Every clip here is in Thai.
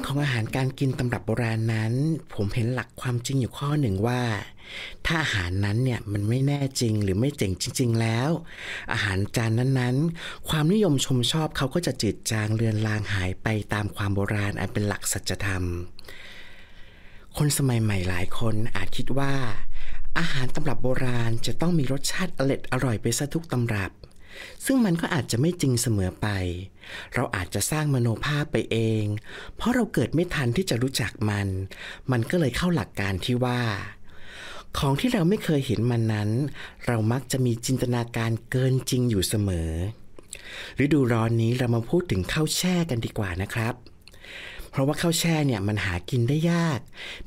องของอาหารการกินตำรับโบราณนั้น ผมเห็นหลักความจริงอยู่ข้อหนึ่งว่า ถ้าอาหารนั้นเนี่ยมันไม่แน่จริงหรือไม่เจ๋งจริงๆแล้ว อาหารจานนั้นๆ ความนิยมชมชอบเขาก็จะจืดจางเลือนลางหายไปตามความโบราณอันเป็นหลักสัจธรรม คนสมัยใหม่หลายคนอาจคิดว่า อาหารตำรับโบราณจะต้องมีรสชาติอร็ดอร่อยไปซะทุกตำรับซึ่งมันก็อาจจะไม่จริงเสมอไป เราอาจจะสร้างมโนภาพไปเอง เพราะเราเกิดไม่ทันที่จะรู้จักมัน มันก็เลยเข้าหลักการที่ว่า ของที่เราไม่เคยเห็นมันนั้น เรามักจะมีจินตนาการเกินจริงอยู่เสมอ ฤดูร้อนนี้เรามาพูดถึงข้าวแช่กันดีกว่านะครับ เพราะว่าข้าวแช่เนี่ยมันหากินได้ยาก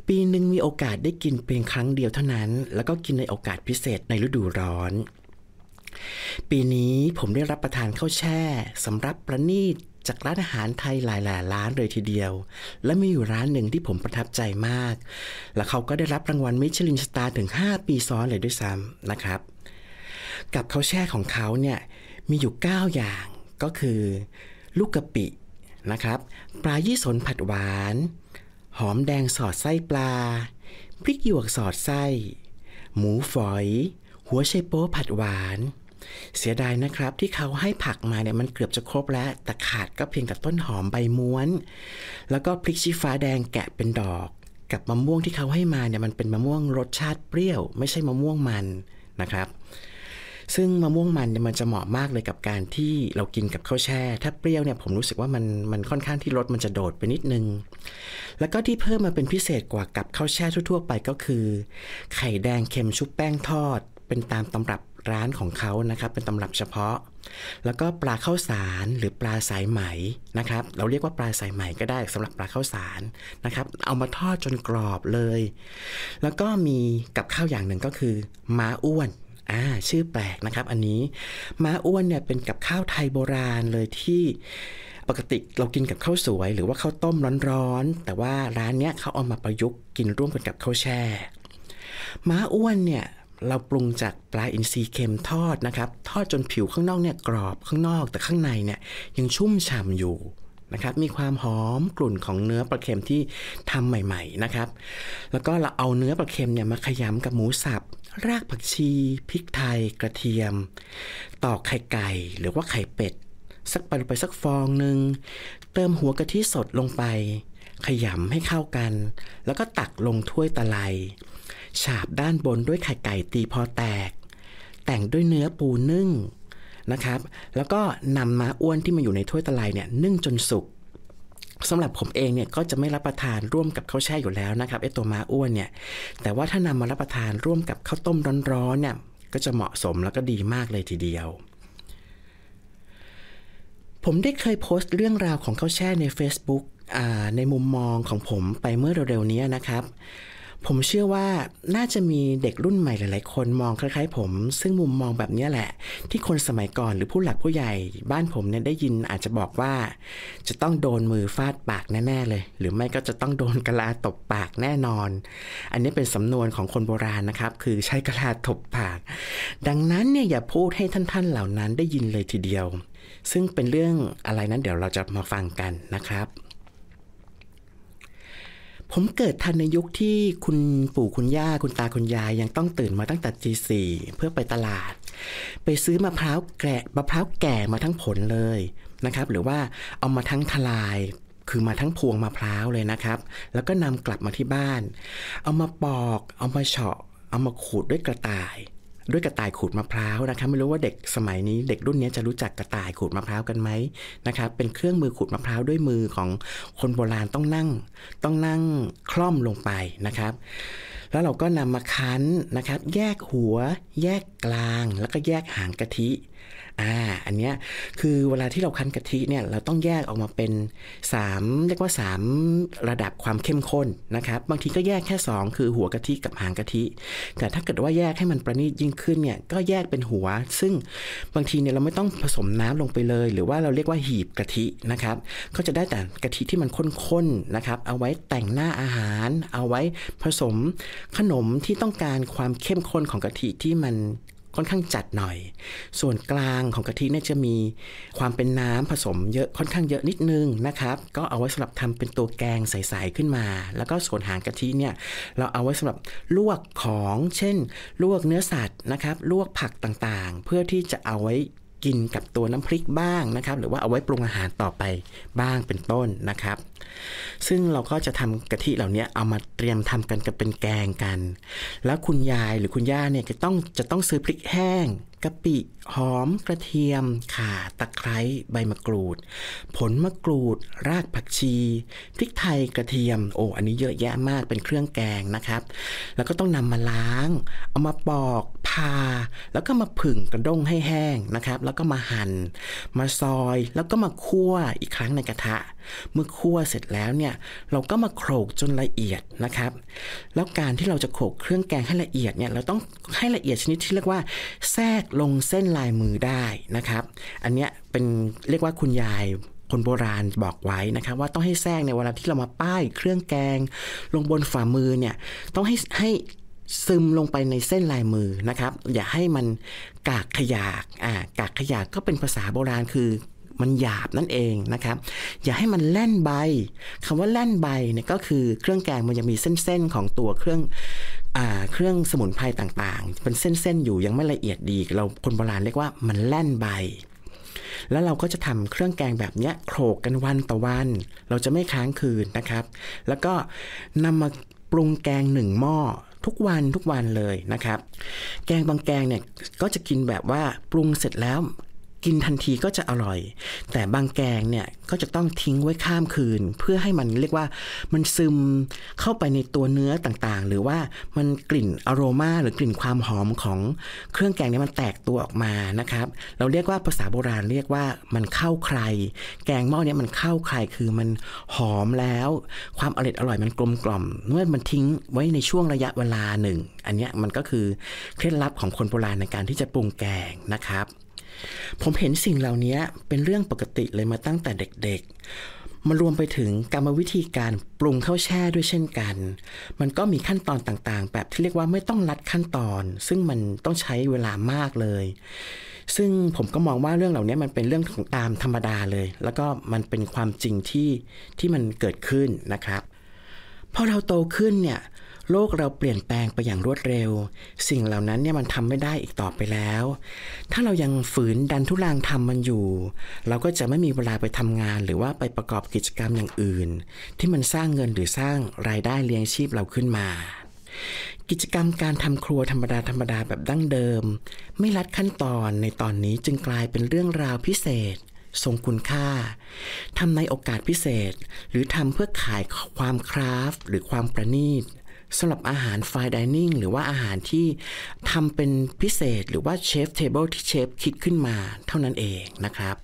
ปีหนึ่งมีโอกาสได้กินเพียงครั้งเดียวเท่านั้น แล้วก็กินในโอกาสพิเศษในฤดูร้อนปีนี้ผมได้รับประทานข้าวแช่สำรับประณีตจากร้านอาหารไทยหลายหลายร้านเลยทีเดียว และมีอยู่ร้านหนึ่งที่ผมประทับใจมาก และเขาก็ได้รับรางวัลมิชลินสตาร์ถึง 5 ปีซ้อนเลยด้วยซ้ำนะครับ กับข้าวแช่ของเขาเนี่ย มีอยู่ 9 อย่างก็คือ ลูกกะปินะครับ ปลายี่สนผัดหวาน หอมแดงสอดไส้ปลา พริกหยวกสอดไส้ หมูฝอย หัวไชโป๊ผัดหวานเสียดายนะครับที่เขาให้ผักมาเนี่ยมันเกือบจะครบ แล้วแต่ขาดก็เพียงแต่ต้นหอมใบม้วน แล้วก็พริกชี้ฟ้าแดงแกะเป็นดอก กับมะม่วงที่เขาให้มาเนี่ยมันเป็นมะม่วงรสชาติเปรี้ยว ไม่ใช่มะม่วงมันนะครับ ซึ่งมะม่วงมันเนี่ยมันจะเหมาะมากเลยกับการที่เรากินกับข้าวแช่ถ้าเปรี้ยวเนี่ยผมรู้สึกว่ามันมันค่อนข้างที่รสมันจะโดดไปนิดนึง แล้วก็ที่เพิ่มมาเป็นพิเศษกว่ากับข้าวแช่ทั่วๆ ไปก็คือ ไข่แดงเค็มชุบแป้งทอดเป็นตามตำรับร้านของเขานะครับ เป็นตำรับเฉพาะ แล้วก็ปลาข้าวสารหรือปลาสายไหม นะครับเราเรียกว่าปลาสายไหม ก็ได้สำหรับปลาข้าวสารนะครับเอามาทอดจนกรอบเลย แล้วก็มีกับข้าวอย่างหนึ่งก็คือ ม้าอ้วนอ่าชื่อแปลกนะครับอันนี้ม้าอ้วนเนี่ยเป็นกับข้าวไทยโบราณเลยที่ปกติเรากินกับข้าวสวยหรือว่าข้าวต้มร้อนๆแต่ว่าร้านเนี้ยเขาเอามาประยุกต์กินร่วมกันกับข้าวแช่ ม้าอ้วนเนี่ยเราปรุงจาก ปลาอินทรีย์เค็มทอดนะครับ ทอดจนผิวข้างนอกเนี่ยกรอบข้างนอกแต่ข้างในเนี่ยยังชุ่มฉ่ำอยู่นะครับ มีความหอมกลุ่นของเนื้อปลาเค็มที่ทำใหม่ๆนะครับ แล้วก็เราเอาเนื้อปลาเค็มเนี่ยมาขยำกับหมูสับรากผักชีพริกไทยกระเทียมตอกไข่ไก่หรือว่าไข่เป็ด สักไปไปสักฟองหนึ่งเติมหัวกะทิสดลงไป ขยำให้เข้ากัน แล้วก็ตักลงถ้วยตะไลฉาบด้านบนด้วยไข่ไก่ตีพอแตก แต่งด้วยเนื้อปูนึ่งนะครับ แล้วก็นำมาอ้วนที่มาอยู่ในถ้วยตะไลเนี่ยนึ่งจนสุกสำหรับผมเองเนี่ยก็จะไม่รับประทานร่วมกับข้าวแช่อยู่แล้วนะครับไอตัวมาอ้วนเนี่ย แต่ว่าถ้านำมารับประทานร่วมกับข้าวต้มร้อนๆเนี่ย ก็จะเหมาะสมแล้วก็ดีมากเลยทีเดียว ผมได้เคยโพสต์เรื่องราวของข้าวแช่ใน Facebook ในมุมมองของผมไปเมื่อเร็วๆนี้นะครับผมเชื่อว่าน่าจะมีเด็กรุ่นใหม่หลาย ๆ คนมองคล้าย ๆ ผมซึ่งมุมมองแบบนี้แหละ ที่คนสมัยก่อนหรือผู้หลักผู้ใหญ่ บ้านผมเนี่ยได้ยินอาจจะบอกว่า จะต้องโดนมือฟาดปากแน่ ๆ เลย หรือไม่ก็จะต้องโดนกะลาตบปากแน่นอน อันนี้เป็นสำนวนของคนโบราณนะครับ คือใช้กะลาตบปาก ดังนั้นเนี่ยอย่าพูดให้ท่าน ๆ เหล่านั้นได้ยินเลยทีเดียว ซึ่งเป็นเรื่องอะไรนั้นเดี๋ยวเราจะมาฟังกันนะครับผมเกิดทันในยุคที่คุณปู่คุณย่าคุณตาคุณยายยังต้องตื่นมาตั้งแต่ตีสี่เพื่อไปตลาด ไปซื้อมะพร้าวแกะมะพร้าวแก่มาทั้งผลเลยนะครับ หรือว่าเอามาทั้งทลายคือมาทั้งพวงมะพร้าวเลยนะครับ แล้วก็นำกลับมาที่บ้าน เอามาปอกเอามาเฉาะเอามาขูดด้วยกระต่ายด้วยกระต่ายขูดมะพร้าวนะครับไม่รู้ว่าเด็กสมัยนี้ เด็กรุ่นนี้จะรู้จักกระต่ายขูดมะพร้าวกันไหมนะครับเป็นเครื่องมือขูดมะพร้าวด้วยมือของคนโบราณต้องนั่ง ต้องนั่งคล่อมลงไปนะครับ แล้วเราก็นำมาคั้นนะครับ แยกหัว แยกกลางแล้วก็แยกหางกะทิอ่า อันเนี้ย คือเวลาที่เราคั้นกะทิเนี่ย เราต้องแยกออกมาเป็น 3 เรียกว่า 3 ระดับความเข้มข้นนะครับ บางทีก็แยกแค่ 2 คือหัวกะทิกับหางกะทิ แต่ถ้าเกิดว่าแยกให้มันประณีตยิ่งขึ้นเนี่ย ก็แยกเป็นหัว ซึ่งบางทีเนี่ยเราไม่ต้องผสมน้ำลงไปเลย หรือว่าเราเรียกว่าหีบกะทินะครับ ก็จะได้แต่กะทิที่มันข้นๆนะครับ เอาไว้แต่งหน้าอาหาร เอาไว้ผสมขนมที่ต้องการความเข้มข้นของกะทิที่มันค่อนข้างจัดหน่อย ส่วนกลางของกะทิเนี่ยจะมีความเป็นน้ำ ผสมเยอะค่อนข้างเยอะนิดนึงนะครับ ก็เอาไว้สำหรับทำเป็นตัวแกงใสๆขึ้นมา แล้วก็ส่วนหางกะทิเนี่ยเราเอาไว้สำหรับลวกของ เช่น ลวกเนื้อสัตว์นะครับลวกผักต่างๆ เพื่อที่จะเอาไว้กินกับตัวน้ำพริกบ้างนะครับ หรือว่าเอาไว้ปรุงอาหารต่อไปบ้างเป็นต้นนะครับ ซึ่งเราก็จะทำกะทิเหล่านี้เอามาเตรียมทำกันกับเป็นแกงกัน แล้วคุณยายหรือคุณย่าเนี่ยจะต้องจะต้องซื้อพริกแห้งกะปิหอมกระเทียม ข่าตะไคร้ใบมะกรูด ผลมะกรูด รากผักชี พริกไทยกระเทียมโอ้อันนี้เยอะแยะมากเป็นเครื่องแกงนะครับ แล้วก็ต้องนำมาล้าง เอามาปอกทาแล้วก็มาผึ่งกระด้งให้แห้งนะครับ แล้วก็มาหัน่น มาซอย แล้วก็มาคั่วอีกครั้งในกระทะ เมื่อคั่วเสร็จแล้วเนี่ย เราก็มาโขลกจนละเอียดนะครับ แล้วการที่เราจะโขลกเครื่องแกงให้ละเอียดเนี่ย เราต้องให้ละเอียดชนิดที่เรียกว่าแทรกลงเส้นลายมือได้นะครับ อันเนี้ยเป็นเรียกว่าคุณยายคนโบราณบอกไว้นะครับว่าต้องให้แทรกในเวลาที่เรามาป้ายเครื่องแกง ลงบนฝ่ามือเนี่ยต้องให้ให้ซึมลงไปในเส้นลายมือนะครับ อย่าให้มันกากขยากอ่ากากขยากก็เป็นภาษาโบราณคือมันหยาบนั่นเองนะครับ อย่าให้มันแล่นใบ คำว่าแล่นใบเนี่ยก็คือเครื่องแกงมันยังมีเส้นๆ ของตัวเครื่องอเครื่องสมุนไพรต่างๆเป็นเส้นๆอยู่ยังไม่ละเอียดดีเราคนโบราณเรียกว่ามันแล่นใบ แล้วเราก็จะทำเครื่องแกงแบบเนี้ยโขลกกันวันต่อวัน เราจะไม่ค้างคืนนะครับ แล้วก็นำมาปรุงแกงหนึ่งหม้อทุกวันทุกวันเลยนะครับ แกงบางแกงเนี่ยก็จะกินแบบว่าปรุงเสร็จแล้วกินทันทีก็จะอร่อย แต่บางแกงเนี่ย ก็จะต้องทิ้งไว้ข้ามคืนเพื่อให้มันเรียกว่ามันซึมเข้าไปในตัวเนื้อต่างๆหรือว่ามันกลิ่นอโรมาหรือกลิ่นความหอมของเครื่องแกงเนี่ยมันแตกตัวออกมานะครับ เราเรียกว่าภาษาโบราณเรียกว่ามันเข้าใคร แกงหม้อเนี่ยมันเข้าใครคือมันหอมแล้วความอร่อยอร่อยมันกลมกล่อมเมื่อมันทิ้งไว้ในช่วงระยะเวลาหนึ่งอันนี้มันก็คือเคล็ดลับของคนโบราณในการที่จะปรุงแกงนะครับผมเห็นสิ่งเหล่านี้เป็นเรื่องปกติเลยมาตั้งแต่เด็กๆ มารวมไปถึงกรรมวิธีการปรุงข้าวแช่ด้วยเช่นกัน มันก็มีขั้นตอนต่างๆ แบบที่เรียกว่าไม่ต้องรัดขั้นตอน ซึ่งมันต้องใช้เวลามากเลย ซึ่งผมก็มองว่าเรื่องเหล่านี้มันเป็นเรื่องของตามธรรมดาเลย แล้วก็มันเป็นความจริงที่ที่มันเกิดขึ้นนะครับ พอเราโตขึ้นเนี่ยโลกเราเปลี่ยนแปลงไปอย่างรวดเร็ว สิ่งเหล่านั้นเนี่ยมันทำไม่ได้อีกต่อไปแล้ว ถ้าเรายังฝืนดันทุลังทำมันอยู่ เราก็จะไม่มีเวลาไปทำงาน หรือว่าไปประกอบกิจกรรมอย่างอื่น ที่มันสร้างเงินหรือสร้างรายได้เลี้ยงชีพเราขึ้นมา กิจกรรมการทำครัวธรรมดาธรรมดาแบบดั้งเดิม ไม่ลัดขั้นตอนในตอนนี้จึงกลายเป็นเรื่องราวพิเศษ ทรงคุณค่าทำในโอกาสพิเศษ หรือทำเพื่อขายความคราฟ หรือความประณีตสำหรับอาหาราฟดิเนิ่งหรือว่าอาหารที่ทำเป็นพิเศษ หรือว่าเชฟเทเบิลที่เชฟคิดขึ้นมาเท่านั้นเองนะครับ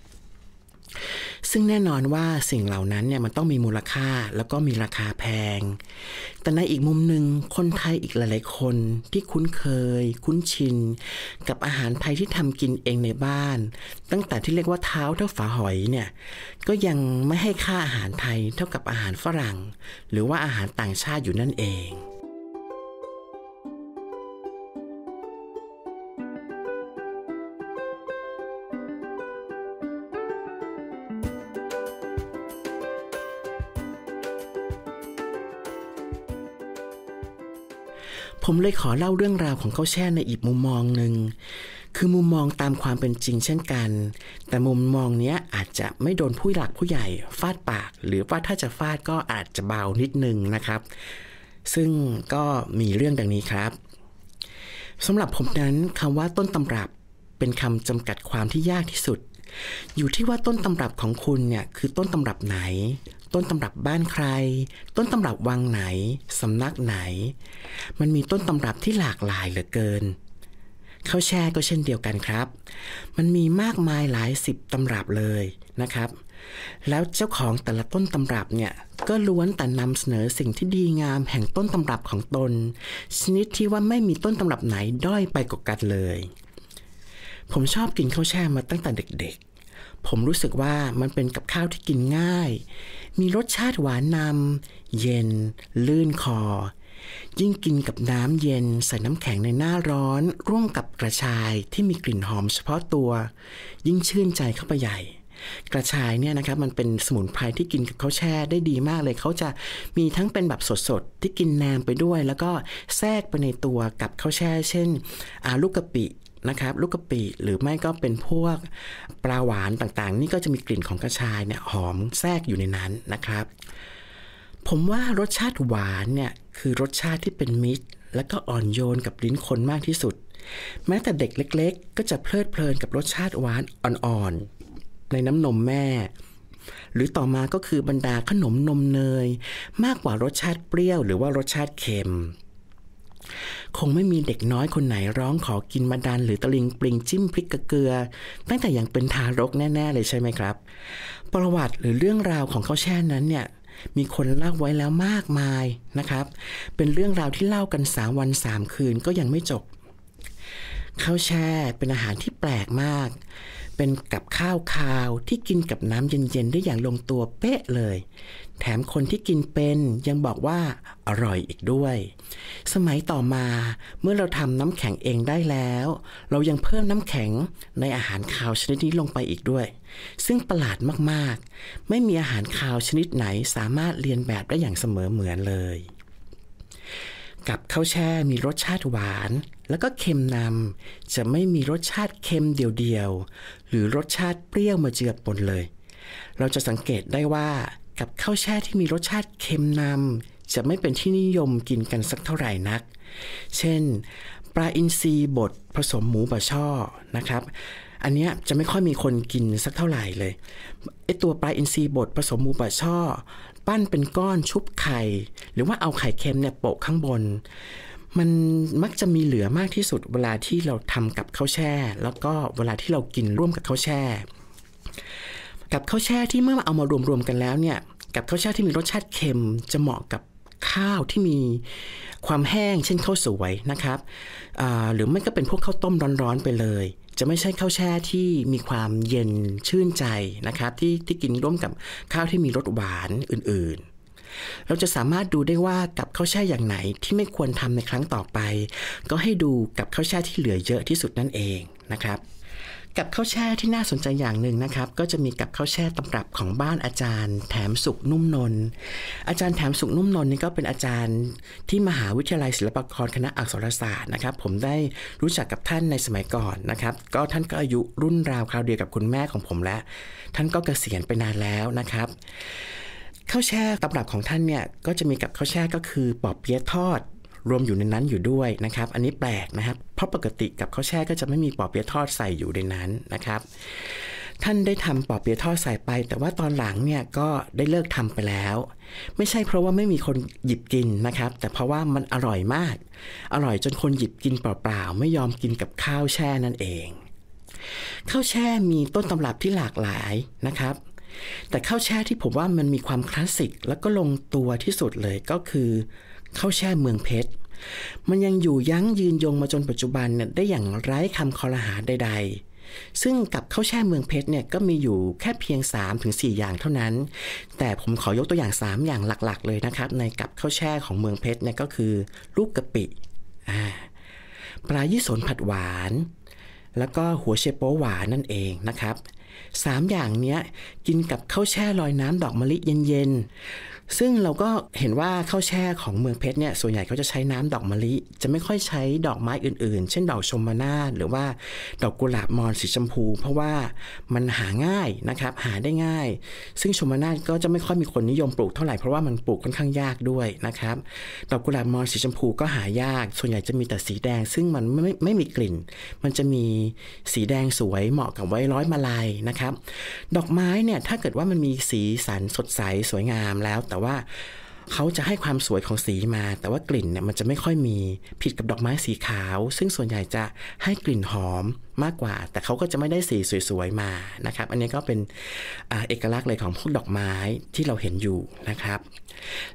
ซึ่งแน่นอนว่าสิ่งเหล่านั้นเนี่ยมันต้องมีมูลค่าแล้วก็มีราคาแพง แต่ในอีกมุมหนึ่งคนไทยอีกหลายๆคนที่คุ้นเคย คุ้นชิน กับอาหารไทยที่ทำกินเองในบ้าน ตั้งแต่ที่เรียกว่าเท้าเท่าฝาหอยเนี่ยก็ยังไม่ให้ค่าอาหารไทยเท่ากับอาหารฝรั่ง หรือว่าอาหารต่างชาติอยู่นั่นเองผมเลยขอเล่าเรื่องราวของเขาแช่ในอีกมุมมองหนึ่ง คือมุมมองตามความเป็นจริงเช่นกัน แต่มุมมองเนี้ยอาจจะไม่โดนผู้หลักผู้ใหญ่ฟาดปาก หรือว่าถ้าจะฟาดก็อาจจะเบานิดนึงนะครับ ซึ่งก็มีเรื่องดังนี้ครับ สำหรับผมนั้นคำว่าต้นตำรับเป็นคำจำกัดความที่ยากที่สุด อยู่ที่ว่าต้นตำรับของคุณเนี่ยคือต้นตำรับไหนต้นตำรับบ้านใคร ต้นตำรับวังไหน สำนักไหน มันมีต้นตำรับที่หลากหลายเหลือเกิน เข้าแช่ก็เช่นเดียวกันครับ มันมีมากมายหลายสิบตำรับเลยนะครับ แล้วเจ้าของแต่ละต้นตำรับเนี่ยก็ล้วนแต่นำเสนอสิ่งที่ดีงามแห่งต้นตำรับของตน ชนิดที่ว่าไม่มีต้นตำรับไหนด้อยไปกว่ากันเลย ผมชอบกินข้าวแช่มาตั้งแต่เด็กๆ ผมรู้สึกว่ามันเป็นกับข้าวที่กินง่ายมีรสชาติหวานนำเย็น ลื่นคอ ยิ่งกินกับน้ำเย็น ใส่น้ำแข็งในหน้าร้อนร่วมกับกระชายที่มีกลิ่นหอมเฉพาะตัว ยิ่งชื่นใจเข้าไปใหญ่ กระชายเนี่ยนะครับมันเป็นสมุนไพรที่กินกับข้าวแช่ได้ดีมากเลย เขาจะมีทั้งเป็นแบบสดๆ ที่กินแนมไปด้วย แล้วก็แทรกไปในตัวกับข้าวแช่เช่นลูกกะปินะครับลูกกะปิหรือไม่ก็เป็นพวกปลาหวานต่างๆ นี่ก็จะมีกลิ่นของกระชายเนี่ยหอมแทรกอยู่ในนั้นนะครับ ผมว่ารสชาติหวานเนี่ยคือรสชาติที่เป็นมิตร และก็อ่อนโยนกับลิ้นคนมากที่สุด แม้แต่เด็กเล็ก ๆ ก็จะเพลิดเพลินกับรสชาติหวานอ่อนๆในน้ำนมแม่ หรือต่อมาก็คือบรรดาขนมนมเนยมากกว่ารสชาติเปรี้ยวหรือว่ารสชาติเค็มคงไม่มีเด็กน้อยคนไหนร้องขอกินมาดานหรือตะลิงปลิงจิ้มพริกกระเกลือตั้งแต่อย่างเป็นทารกแน่ ๆ เลยใช่ไหมครับ ประวัติหรือเรื่องราวของข้าวแช่นั้นเนี่ยมีคนเล่าไว้แล้วมากมายนะครับ เป็นเรื่องราวที่เล่ากันสามวันสามคืนก็ยังไม่จบข้าวแช่เป็นอาหารที่แปลกมากเป็นกับข้าวคาวที่กินกับน้ำเย็นๆได้อย่างลงตัวเป๊ะเลย แถมคนที่กินเป็นยังบอกว่าอร่อยอีกด้วย สมัยต่อมาเมื่อเราทำน้ำแข็งเองได้แล้ว เรายังเพิ่มน้ำแข็งในอาหารคาวชนิดนี้ลงไปอีกด้วย ซึ่งประหลาดมากๆ ไม่มีอาหารคาวชนิดไหนสามารถเรียนแบบได้อย่างเสมอเหมือนเลย กับข้าวแช่มีรสชาติหวานแล้วก็เค็มนำจะไม่มีรสชาติเค็มเดียวๆหรือรสชาติเปรี้ยวมาเจือปนเลย เราจะสังเกตได้ว่ากับข้าวแช่ที่มีรสชาติเค็มนำจะไม่เป็นที่นิยมกินกันสักเท่าไหร่นัก เช่น ปลาอินทรีบดผสมหมูบะช่อนะครับ อันนี้จะไม่ค่อยมีคนกินสักเท่าไหร่เลยไอตัวปลาอินทรีบดผสมหมูบะช่อปั้นเป็นก้อนชุบไข่หรือว่าเอาไข่เค็มเนี่ยโปะข้างบนมันมักจะมีเหลือมากที่สุดเวลาที่เราทำกับข้าวแช่แล้วก็เวลาที่เรากินร่วมกับข้าวแช่กับข้าวแช่ที่เมื่อเอามารวมๆกันแล้วเนี่ยกับข้าวแช่ที่มีรสชาติเค็มจะเหมาะกับข้าวที่มีความแห้ง เช่นข้าวสวยนะครับหรือไม่ก็เป็นพวกข้าวต้มร้อนๆไปเลย จะไม่ใช่ข้าวแช่ที่มีความเย็นชื่นใจนะครับที่ที่กินร่วมกับข้าวที่มีรสหวานอื่น ๆเราจะสามารถดูได้ว่ากับข้าวแช่อย่างไหนที่ไม่ควรทำในครั้งต่อไป ก็ให้ดูกับข้าวแช่ที่เหลือเยอะที่สุดนั่นเองนะครับ กับข้าวแช่ที่น่าสนใจอย่างหนึ่งนะครับ ก็จะมีกับข้าวแช่ตำรับของบ้านอาจารย์ แถมสุกนุ่มนนอาจารย์แถมสุกนุ่มนนนี่ก็เป็นอาจารย์ที่มหาวิทยาลัยศิลปากรคณะอักษรศาสตร์นะครับ ผมได้รู้จักกับท่านในสมัยก่อนนะครับ ก็ท่านก็อายุรุ่นราวคราวเดียวกับคุณแม่ของผมและ ท่านก็เกษียณไปนานแล้วนะครับข้าวแช่ตำรับของท่านเนี่ยก็จะมีกับข้าวแช่ก็คือปอบเปี๊ยะทอดรวมอยู่ในนั้นอยู่ด้วยนะครับ อันนี้แปลกนะครับเพราะปกติกับข้าวแช่ก็จะไม่มีปอบเปี๊ยะทอดใส่อยู่ในนั้นนะครับ ท่านได้ทำปอบเปี๊ยะทอดใส่ไป แต่ว่าตอนหลังเนี่ยก็ได้เลิกทำไปแล้ว ไม่ใช่เพราะว่าไม่มีคนหยิบกินนะครับ แต่เพราะว่ามันอร่อยมาก อร่อยจนคนหยิบกินเปล่า ๆ ไม่ยอมกินกับข้าวแช่นั่นเองข้าวแช่มีต้นตำรับที่หลากหลายนะครับแต่ข้าวแช่ที่ผมว่ามันมีความคลาสสิก แล้วก็ลงตัวที่สุดเลยก็คือข้าวแช่เมืองเพชร มันยังอยู่ยั้งยืนยงมาจนปัจจุบันเนี่ยได้อย่างไร้คำคอรหาใด ๆ ซึ่งกับข้าวแช่เมืองเพชรเนี่ยก็มีอยู่แค่เพียง 3-4 อย่างเท่านั้น แต่ผมขอยกตัวอย่าง 3 อย่างหลักๆเลยนะครับ ในกับข้าวแช่ของเมืองเพชรเนี่ยก็คือลูกกะปิปลายี่สนผัดหวาน แล้วก็หัวเชโป๊หวานนั่นเองนะครับสามอย่างเนี้ยกินกับข้าวแช่ลอยน้ำดอกมะลิเย็น ๆซึ่งเราก็เห็นว่าข้าวแช่ของเมืองเพชรเนี่ยส่วนใหญ่เขาจะใช้น้ำดอกมะลิจะไม่ค่อยใช้ดอกไม้อื่นๆ เช่น ดอกชมนาหรือว่าดอกกุหลาบมอนสีชมพู เพราะว่ามันหาง่ายนะครับหาได้ง่าย ซึ่งชมนาก็จะไม่ค่อยมีคนนิยมปลูกเท่าไหร่เพราะว่ามันปลูกค่อนข้างยากด้วยนะครับดอกกุหลาบมอนสีชมพูก็หายาก ส่วนใหญ่จะมีแต่สีแดงซึ่งมันไม่ไม่มีกลิ่น มันจะมีสีแดงสวยเหมาะกับไว้ร้อยมาลัยนะครับดอกไม้เนี่ยถ้าเกิดว่ามันมีสีสันสดใสสวยงามแล้วแต่ว่าเขาจะให้ความสวยของสีมา แต่ว่ากลิ่นเนี่ยมันจะไม่ค่อยมีผิดกับดอกไม้สีขาว ซึ่งส่วนใหญ่จะให้กลิ่นหอมมากกว่า แต่เขาก็จะไม่ได้สีสวยๆมานะครับ อันนี้ก็เป็นอเอกลักษณ์เลยของพวกดอกไม้ที่เราเห็นอยู่นะครับ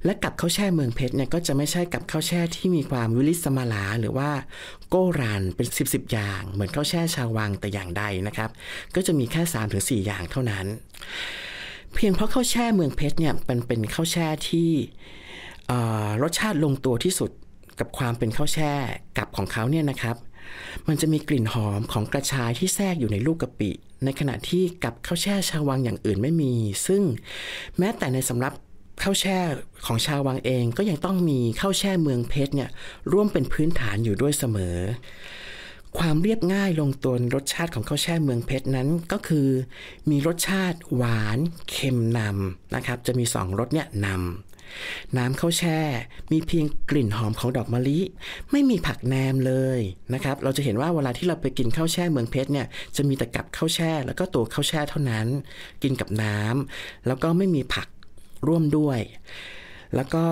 และกับข้าวแช่เมืองเพชรเนี่ยก็จะไม่ใช่กับข้าวแช่ที่มีความวิลิสมาลาหรือว่าโกรันเป็น 10บสอย่าง เหมือนข้าวแช่ชาววังแต่อย่างใดนะครับ ก็จะมีแค่3าถึงสอย่างเท่านั้นเพียงเพราะข้าวแช่เมืองเพชรเนี่ยมันเป็นข้าวแช่ที่รสชาติลงตัวที่สุดกับความเป็นข้าวแช่กับของเขาเนี่ยนะครับ มันจะมีกลิ่นหอมของกระชายที่แทรกอยู่ในลูกกะปิ ในขณะที่กับข้าวแช่ชาววังอย่างอื่นไม่มี ซึ่งแม้แต่ในสำรับข้าวแช่ของชาววังเองก็ยังต้องมีข้าวแช่เมืองเพชรเนี่ยร่วมเป็นพื้นฐานอยู่ด้วยเสมอความเรียบง่ายลงตัวรสชาติของข้าวแช่เมืองเพชรนั้นก็คือมีรสชาติหวานเค็มนำนะครับ จะมีสองรสเนี่ยนำน้ำข้าวแช่มีเพียงกลิ่นหอมของดอกมะลิ ไม่มีผักแหนมเลยนะครับ เราจะเห็นว่าเวลาที่เราไปกินข้าวแช่เมืองเพชรเนี่ยจะมีแต่กับข้าวแช่ แล้วก็ตัวข้าวแช่เท่านั้น กินกับน้ำแล้วก็ไม่มีผักร่วมด้วย แล้วก็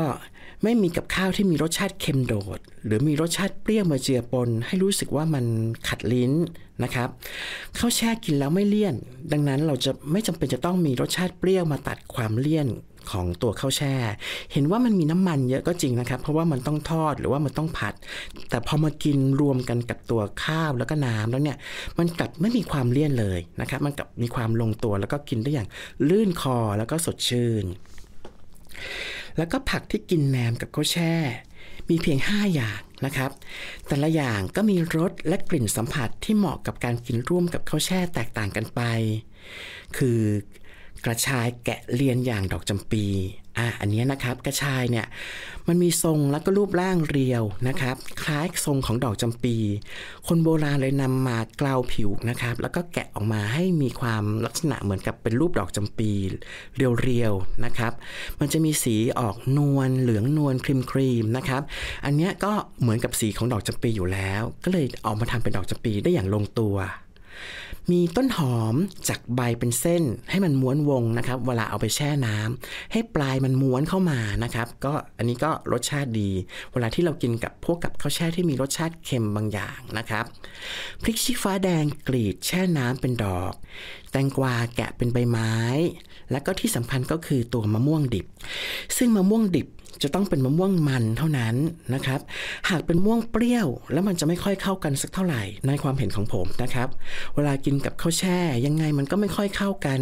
ไม่มีกับข้าวที่มีรสชาติเค็มโดด หรือมีรสชาติเปรี้ยวมาเจือปน ให้รู้สึกว่ามันขัดลิ้นนะครับข้าวแช่กินแล้วไม่เลี่ยน ดังนั้นเราจะไม่จำเป็นจะต้องมีรสชาติเปรี้ยวมาตัดความเลี่ยนของตัวข้าวแช่เห็นว่ามันมีน้ำมันเยอะก็จริงนะครับ เพราะว่ามันต้องทอดหรือว่ามันต้องผัด แต่พอมากินรวมกันกับตัวข้าวแล้วก็น้ำแล้วเนี่ยมันกลับไม่มีความเลี่ยนเลยนะครับ มันกลับมีความลงตัวแล้วก็กินได้อย่างลื่นคอแล้วก็สดชื่นแล้วก็ผักที่กินแหนมกับข้าวแช่ มีเพียง 5 อย่างนะครับ แต่ละอย่างก็มีรสและกลิ่นสัมผัสที่เหมาะกับการกินร่วมกับข้าวแช่แตกต่างกันไป คือกระชายแกะเรียนอย่างดอกจำปี อ่ะอันนี้นะครับกระชายเนี่ยมันมีทรงแล้วก็รูปร่างเรียวนะครับ คล้ายทรงของดอกจำปี คนโบราณเลยนำมาเกลาผิวนะครับ แล้วก็แกะออกมาให้มีความลักษณะเหมือนกับเป็นรูปดอกจำปี เรียวๆนะครับ มันจะมีสีออกนวลเหลืองนวลครีมๆ นะครับ อันนี้ก็เหมือนกับสีของดอกจำปีอยู่แล้ว ก็เลยออกมาทำเป็นดอกจำปีได้อย่างลงตัวมีต้นหอมจากใบเป็นเส้นให้มันม้วนวงนะครับ เวลาเอาไปแช่น้ำ ให้ปลายมันม้วนเข้ามานะครับ ก็อันนี้ก็รสชาติดี เวลาที่เรากินกับพวกกับข้าวแช่ที่มีรสชาติเค็มบางอย่างนะครับพริกชี้ฟ้าแดงกรีดแช่น้ำเป็นดอก แตงกวาแกะเป็นใบไม้ และก็ที่สำคัญก็คือตัวมะม่วงดิบ ซึ่งมะม่วงดิบจะต้องเป็นมะม่วงมันเท่านั้นนะครับ หากเป็นม่วงเปรี้ยว แล้วมันจะไม่ค่อยเข้ากันสักเท่าไหร่ในความเห็นของผมนะครับ เวลากินกับข้าวแช่ยังไงมันก็ไม่ค่อยเข้ากัน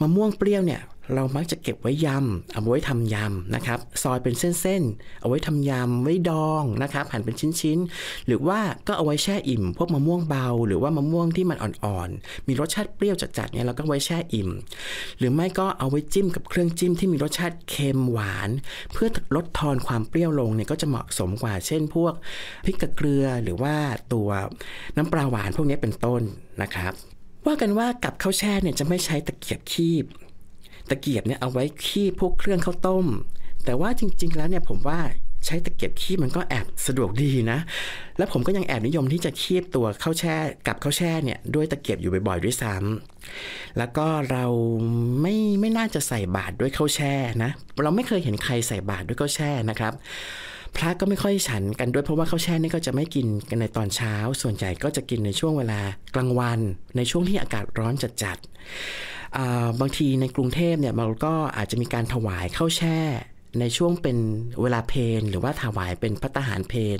มะม่วงเปรี้ยวเนี่ยเรามักจะเก็บไว้ยำ เอาไว้ทำยำนะครับซอยเป็นเส้นๆ เอาไว้ทำยำ ไว้ดองนะครับหั่นเป็นชิ้นๆ หรือว่าก็เอาไว้แช่อิ่มพวกมะม่วงเบาหรือว่ามะม่วงที่มันอ่อนๆ มีรสชาติเปรี้ยวจัดๆเนี่ยเราก็ไว้แช่อิ่ม หรือไม่ก็เอาไว้จิ้มกับเครื่องจิ้มที่มีรสชาติเค็มหวาน เพื่อลดทอนความเปรี้ยวลงเนี่ยก็จะเหมาะสมกว่า เช่น พวกพริกกระเกลือหรือว่าตัวน้ำปลาหวานพวกนี้เป็นต้นนะครับ ว่ากันว่ากับข้าวแช่เนี่ยจะไม่ใช้ตะเกียบคีบตะเกียบเนี่ยเอาไว้ขี้พวกเครื่องข้าวต้ม แต่ว่าจริงๆแล้วเนี่ยผมว่าใช้ตะเกียบขี้มันก็แอบสะดวกดีนะ และผมก็ยังแอบนิยมที่จะขีบตัวข้าวแช่กับข้าวแช่เนี่ยด้วยตะเกียบอยู่บ่อยๆด้วยซ้ำ แล้วก็เราไม่ไม่น่าจะใส่บาตรด้วยข้าวแช่นะ เราไม่เคยเห็นใครใส่บาตรด้วยข้าวแช่นะครับพระก็ไม่ค่อยฉันกันด้วยเพราะว่าข้าวแช่นี่ก็จะไม่กินกันในตอนเช้าส่วนใหญ่ก็จะกินในช่วงเวลากลางวัน ในช่วงที่อากาศร้อนจัดๆบางทีในกรุงเทพเนี่ยเราก็อาจจะมีการถวายข้าวแช่ในช่วงเป็นเวลาเพนหรือว่าถวายเป็นพระทหารเพน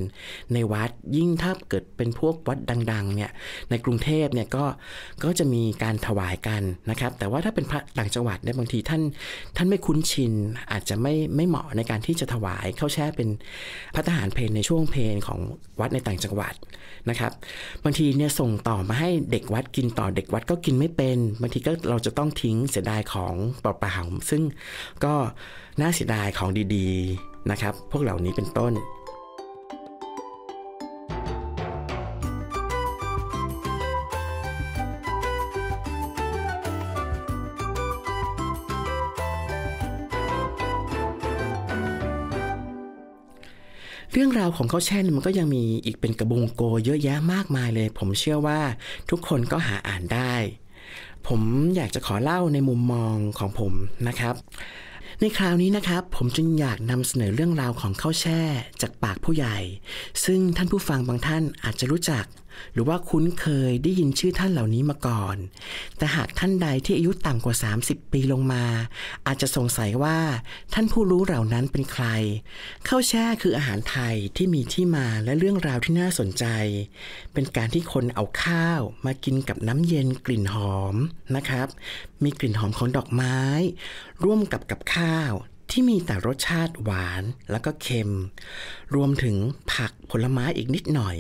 ในวัดยิ่งถ้าเกิดเป็นพวกวัดดังๆเนี่ยในกรุงเทพเนี่ยก็ก็จะมีการถวายกันนะครับ แต่ว่าถ้าเป็นพระต่างจังหวัดเนี่ยบางทีท่านท่านไม่คุ้นชิน อาจจะไม่ไม่เหมาะในการที่จะถวายเข้าแช่เป็นพระทหารเพนในช่วงเพนของวัดในต่างจังหวัดนะครับ บางทีเนี่ยส่งต่อมาให้เด็กวัดกินต่อเด็กวัดก็กินไม่เป็นบางทีก็เราจะต้องทิ้งเสียดายของเปล่าๆซึ่งก็น่าเสียดายของดีๆนะครับ พวกเหล่านี้เป็นต้น เรื่องราวของข้าวแช่นมันก็ยังมีอีกเป็นกระบุงโกเยอะแยะมากมายเลย ผมเชื่อว่าทุกคนก็หาอ่านได้ ผมอยากจะขอเล่าในมุมมองของผมนะครับในคราวนี้นะครับผมจึงอยากนำเสนอเรื่องราวของข้าวแช่จากปากผู้ใหญ่ ซึ่งท่านผู้ฟังบางท่านอาจจะรู้จักหรือว่าคุ้นเคยได้ยินชื่อท่านเหล่านี้มาก่อน แต่หากท่านใดที่อายุต่ำกว่า 30 ปีลงมา อาจจะสงสัยว่าท่านผู้รู้เหล่านั้นเป็นใครข้าวแช่คืออาหารไทยที่มีที่มาและเรื่องราวที่น่าสนใจ เป็นการที่คนเอาข้าวมากินกับน้ำเย็นกลิ่นหอมนะครับ มีกลิ่นหอมของดอกไม้ ร่วมกับกับข้าวที่มีแต่รสชาติ หวานแล้วก็เค็ม รวมถึงผักผลไม้อีกนิดหน่อย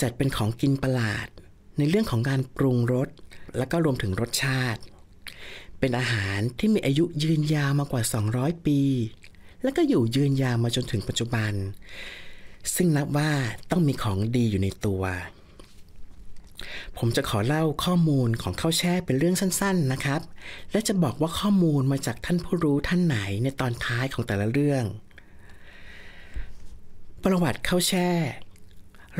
จัดเป็นของกินประหลาด ในเรื่องของการปรุงรสและก็รวมถึงรสชาติ เป็นอาหารที่มีอายุยืนยาวมากว่า 200 ปี และก็อยู่ยืนยาวมาจนถึงปัจจุบัน ซึ่งนับว่าต้องมีของดีอยู่ในตัว ผมจะขอเล่าข้อมูลของข้าวแช่เป็นเรื่องสั้นๆนะครับ และจะบอกว่าข้อมูลมาจากท่านผู้รู้ท่านไหนในตอนท้ายของแต่ละเรื่องประวัติข้าวแช่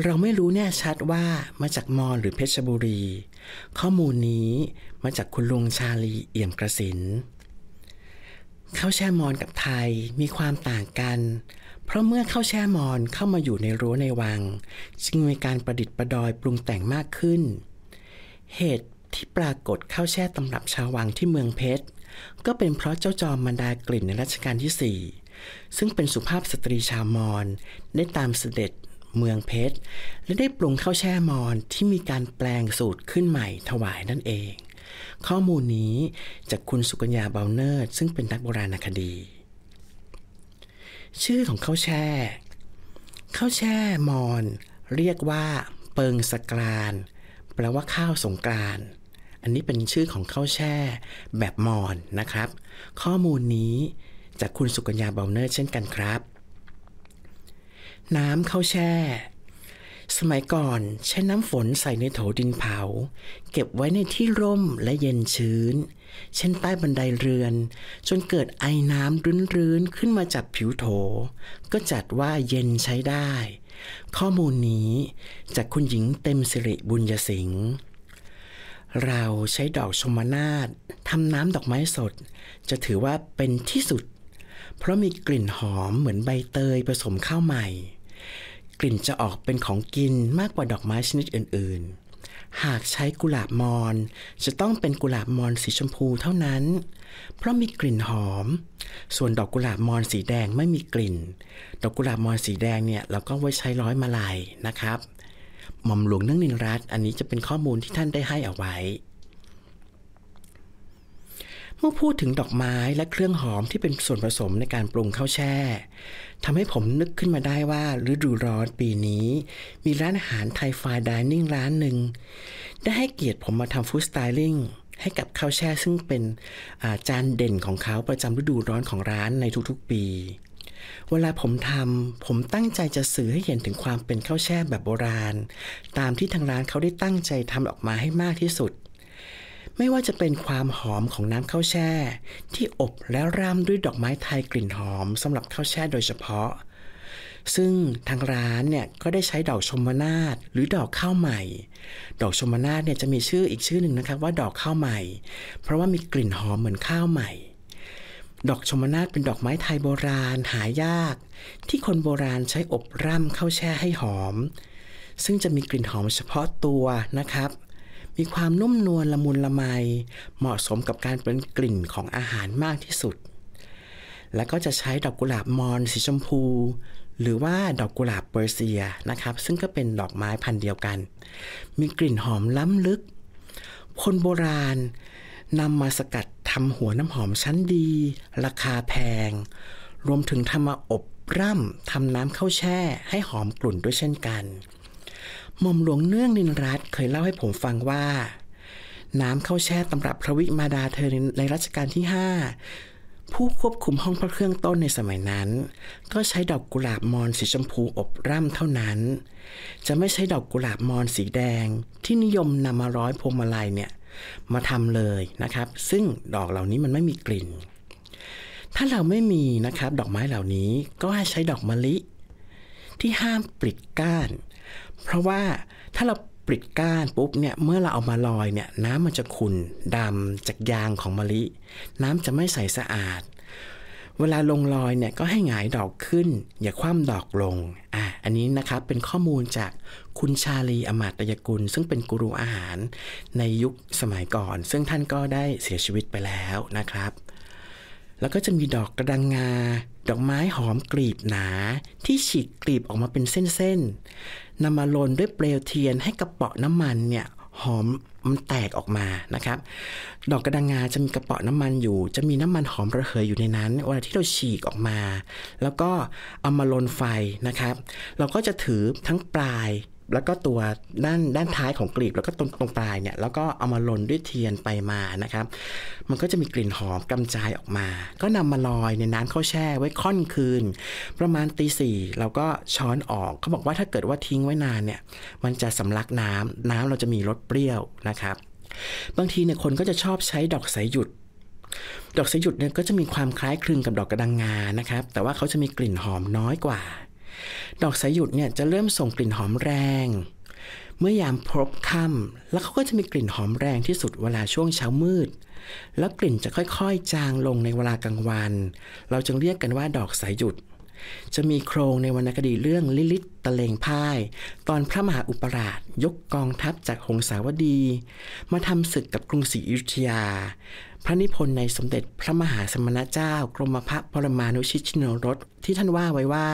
เราไม่รู้แน่ชัดว่ามาจากมอหรือเพชรบุรี ข้อมูลนี้มาจากคุณลุงชาลีเอี่ยมกระสินข้าวแช่มอนกับไทยมีความต่างกัน เพราะเมื่อข้าวแช่มอนเข้ามาอยู่ในรั้วในวังจึงมีการประดิษฐ์ประดอยปรุงแต่งมากขึ้น เหตุที่ปรากฏข้าวแช่ตำรับชาววังที่เมืองเพชร ก็เป็นเพราะเจ้าจอมมันดากลิ่นในรัชกาลที่ 4 ซึ่งเป็นสุภาพสตรีชาวมอญได้ตามเสด็จเมืองเพชร และได้ปรุงข้าวแช่มอนที่มีการแปลงสูตรขึ้นใหม่ถวายนั่นเอง ข้อมูลนี้จากคุณสุกัญญาเบลเนอร์ซึ่งเป็นนักโบราณคดี ชื่อของข้าวแช่ข้าวแช่มอน เรียกว่า เปิงสกรานแปลว่าข้าวสงกรานอันนี้เป็นชื่อของข้าวแช่แบบมอนนะครับ ข้อมูลนี้จากคุณสุกัญญาเบลเนอร์เช่นกันครับน้ำข้าวแช่ สมัยก่อนใช้น้ำฝนใส่ในโถดินเผา เก็บไว้ในที่ร่มและเย็นชื้น เช่นใต้บันไดเรือน จนเกิดไอน้ำรื้นๆขึ้นมาจากผิวโถ ก็จัดว่าเย็นใช้ได้ ข้อมูลนี้จากคุณหญิงเต็มสิริบุญยสิง เราใช้ดอกชมนาดทำน้ำดอกไม้สด จะถือว่าเป็นที่สุด เพราะมีกลิ่นหอมเหมือนใบเตยผสมข้าวใหม่ลิ่นจะออกเป็นของกินมากกว่าดอกไม้ชนิดอื่นๆ หากใช้กุหลาบมอนจะต้องเป็นกุหลาบมอนสีชมพูเท่านั้น เพราะมีกลิ่นหอม ส่วนดอกกุหลาบมอนสีแดงไม่มีกลิ่น ดอกกุหลาบมอนสีแดงเนี่ยเราก็ไว้ใช้ร้อยมาลัยนะครับ หม่อมหลวงเนื่องนินรัตอันนี้จะเป็นข้อมูลที่ท่านได้ให้เอาไว้เมื่อพูดถึงดอกไม้และเครื่องหอมที่เป็นส่วนผสมในการปรุงข้าวแช่ทำให้ผมนึกขึ้นมาได้ว่าฤดูร้อนปีนี้ มีร้านอาหารไทยฟายดิเนิ่งร้านหนึ่งได้ให้เกียรติผมมาทำฟู้ดสไตลิ่งให้กับข้าวแช่ซึ่งเป็นาจานเด่นของเขาประจำฤดูร้อนของร้านในทุกๆ ปี เวลาผมทำผมตั้งใจจะสื่อให้เห็นถึงความเป็นข้าวแช่แบบโบราณ ตามที่ทางร้านเขาได้ตั้งใจทำออกมาให้มากที่สุดไม่ว่าจะเป็นความหอมของน้ำข้าวแช่ ที่อบแล้วรำด้วยดอกไม้ไทยกลิ่นหอมสำหรับข้าวแช่โดยเฉพาะ ซึ่งทางร้านเนี่ยก็ได้ใช้ดอกชมนาศหรือดอกข้าวใหม่ ดอกชมนาศเนี่ยจะมีชื่ออีกชื่อหนึ่งนะครับว่าดอกข้าวใหม่ เพราะว่ามีกลิ่นหอมเหมือนข้าวใหม่ ดอกชมนาศเป็นดอกไม้ไทยโบราณหายาก ที่คนโบราณใช้อบร่ำข้าวแช่ให้หอม ซึ่งจะมีกลิ่นหอมเฉพาะตัวนะครับมีความนุ่มนวลละมุนละไมเหมาะสมกับการเป็นกลิ่นของอาหารมากที่สุด แล้วก็จะใช้ดอกกุหลาบมอนสีชมพู หรือว่าดอกกุหลาบเปอร์เซียนะครับซึ่งก็เป็นดอกไม้พันธุ์เดียวกัน มีกลิ่นหอมล้ำลึก คนโบราณนำมาสกัดทำหัวน้ำหอมชั้นดี ราคาแพง รวมถึงทำมาอบร่ำทำน้ำข้าวแช่ ให้หอมกลุ่นด้วยเช่นกันหม่อมหลวงเนื่องนินรัตเคยเล่าให้ผมฟังว่า น้ำเข้าแช่ตำรับพระวิมาดาเธอในรัชกาลที่ห้าผู้ควบคุมห้องพระเครื่องต้นในสมัยนั้น ก็ใช้ดอกกุหลาบมอนสีชมพูอบร่ำเท่านั้น จะไม่ใช้ดอกกุหลาบมอนสีแดง ที่นิยมนำมาร้อยพวงมาลัยเนี่ยมาทำเลยนะครับ ซึ่งดอกเหล่านี้มันไม่มีกลิ่น ถ้าเราไม่มีนะครับดอกไม้เหล่านี้ก็ให้ใช้ดอกมะลิที่ห้ามปลิดก้าน เพราะว่าถ้าเราปลิดก้านปุ๊บเนี่ย เมื่อเราเอามาลอยเนี่ยน้ำมันจะขุ่นดำจากยางของมะลิ น้ำจะไม่ใสสะอาด เวลาลงลอยเนี่ยก็ให้หงายดอกขึ้นอย่าคว่ำดอกลงอ่ะอันนี้นะครับเป็นข้อมูลจากคุณชาลีอมาตยกุล ซึ่งเป็นกูรูอาหารในยุคสมัยก่อน ซึ่งท่านก็ได้เสียชีวิตไปแล้วนะครับแล้วก็จะมีดอกกระดังงา ดอกไม้หอมกลีบหนา ที่ฉีกกลีบออกมาเป็นเส้นๆนำมาลนด้วยเปลวเทียนให้กระเป๋ะน้ำมันเนี่ยหอมมันแตกออกมา นะครับ ดอกกระดังงาจะมีกระเป๋ะน้ำมันอยู่ จะมีน้ำมันหอมระเหยอยู่ในนั้นเวลาที่เราฉีกออกมา แล้วก็เอามาลนไฟนะครับ เราก็จะถือทั้งปลายแล้วก็ตัวด้านด้านท้ายของกลีบแล้วก็ตรงตรงปลายเนี่ยแล้วก็เอามาลนด้วยเทียนไปมานะครับ มันก็จะมีกลิ่นหอมกำจายออกมา ก็นำมาลอยในน้ำข้าวแช่ไว้ค่อนคืนประมาณตีสี่เราก็ช้อนออกเขาบอกว่าถ้าเกิดว่าทิ้งไว้นานเนี่ย มันจะสำลักน้ำ น้ำเราจะมีรสเปรี้ยวนะครับ บางทีเนี่ยคนก็จะชอบใช้ดอกสายหยุด ดอกสหยุดเนี่ยก็จะมีความคล้ายคลึงกับดอกกระดังงานะครับ แต่ว่าเขาจะมีกลิ่นหอมน้อยกว่าดอกสายุดเนี่ยจะเริ่มส่งกลิ่นหอมแรง เมื่อยามพบค่ำแล้วเขาก็จะมีกลิ่นหอมแรงที่สุดเวลาช่วงเช้ามืด แล้วกลิ่นจะค่อยๆ จางลงในเวลากลางวัน เราจึงเรียกกันว่าดอกสายุด จะมีโครงในวรรณคดีเรื่องลิลิตตะเลงพ่าย ตอนพระมหาอุปราชยกกองทัพจากหงสาวดี มาทำศึกกับกรุงศรีอยุธยา พระนิพนธ์ในสมเด็จพระมหาสมณเจ้า กรมพระปรมานุชิตชินรสที่ท่านว่าไว้ว่า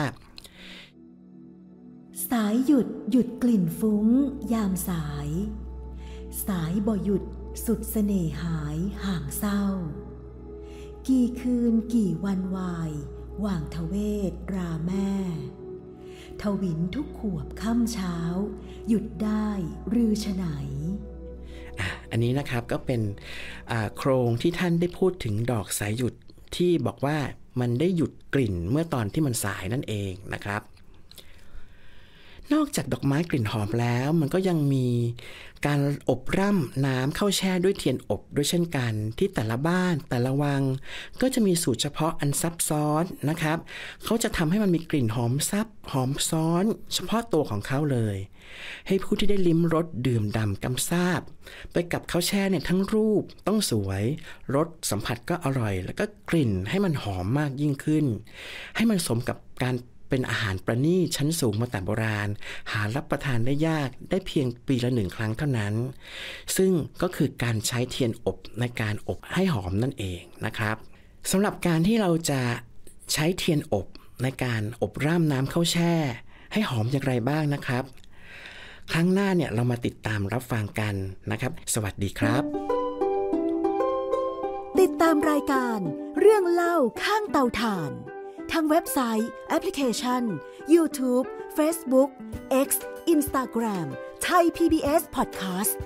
สายหยุดหยุดกลิ่นฟุ้งยามสาย สายบ่หยุดสุดเสน่หาย ห่างเศร้า กี่คืนกี่วันวายว่างทเวศราแม่ ทวินทุกขวบค่ำเช้าหยุดได้รือฉไหน อันนี้นะครับก็เป็นโครงที่ท่านได้พูดถึงดอกสายหยุดที่บอกว่ามันได้หยุดกลิ่นเมื่อตอนที่มันสายนั่นเองนะครับนอกจากดอกไม้กลิ่นหอมแล้ว มันก็ยังมีการอบร่ำน้ำเข้าแช่ด้วยเทียนอบด้วยเช่นกัน ที่แต่ละบ้านแต่ละวัง ก็จะมีสูตรเฉพาะอันซับซ้อนนะครับเขาจะทำให้มันมีกลิ่นหอมซับหอมซ้อน เฉพาะตัวของเขาเลย ให้ผู้ที่ได้ลิ้มรสดื่มดำกำซาบ ไปกับข้าวแช่เนี่ยทั้งรูป ต้องสวยรสสัมผัสก็อร่อย แล้วก็กลิ่นให้มันหอมมากยิ่งขึ้น ให้มันสมกับการเป็นอาหารประณีตชั้นสูงมาแต่โบราณ หารับประทานได้ยากได้เพียงปีละหนึ่งครั้งเท่านั้น ซึ่งก็คือการใช้เทียนอบในการอบให้หอมนั่นเองนะครับสำหรับการที่เราจะใช้เทียนอบในการอบ ร่ามน้ำข้าวแช่ ให้หอมอย่างไรบ้างนะครับ ครั้งหน้าเนี่ยเรามาติดตามรับฟังกันนะครับ สวัสดีครับ ติดตามรายการเรื่องเล่าข้างเตาถ่านทั้งเว็บไซต์ แอปพลิเคชัน YouTube Facebook X Instagram ไทย PBS Podcast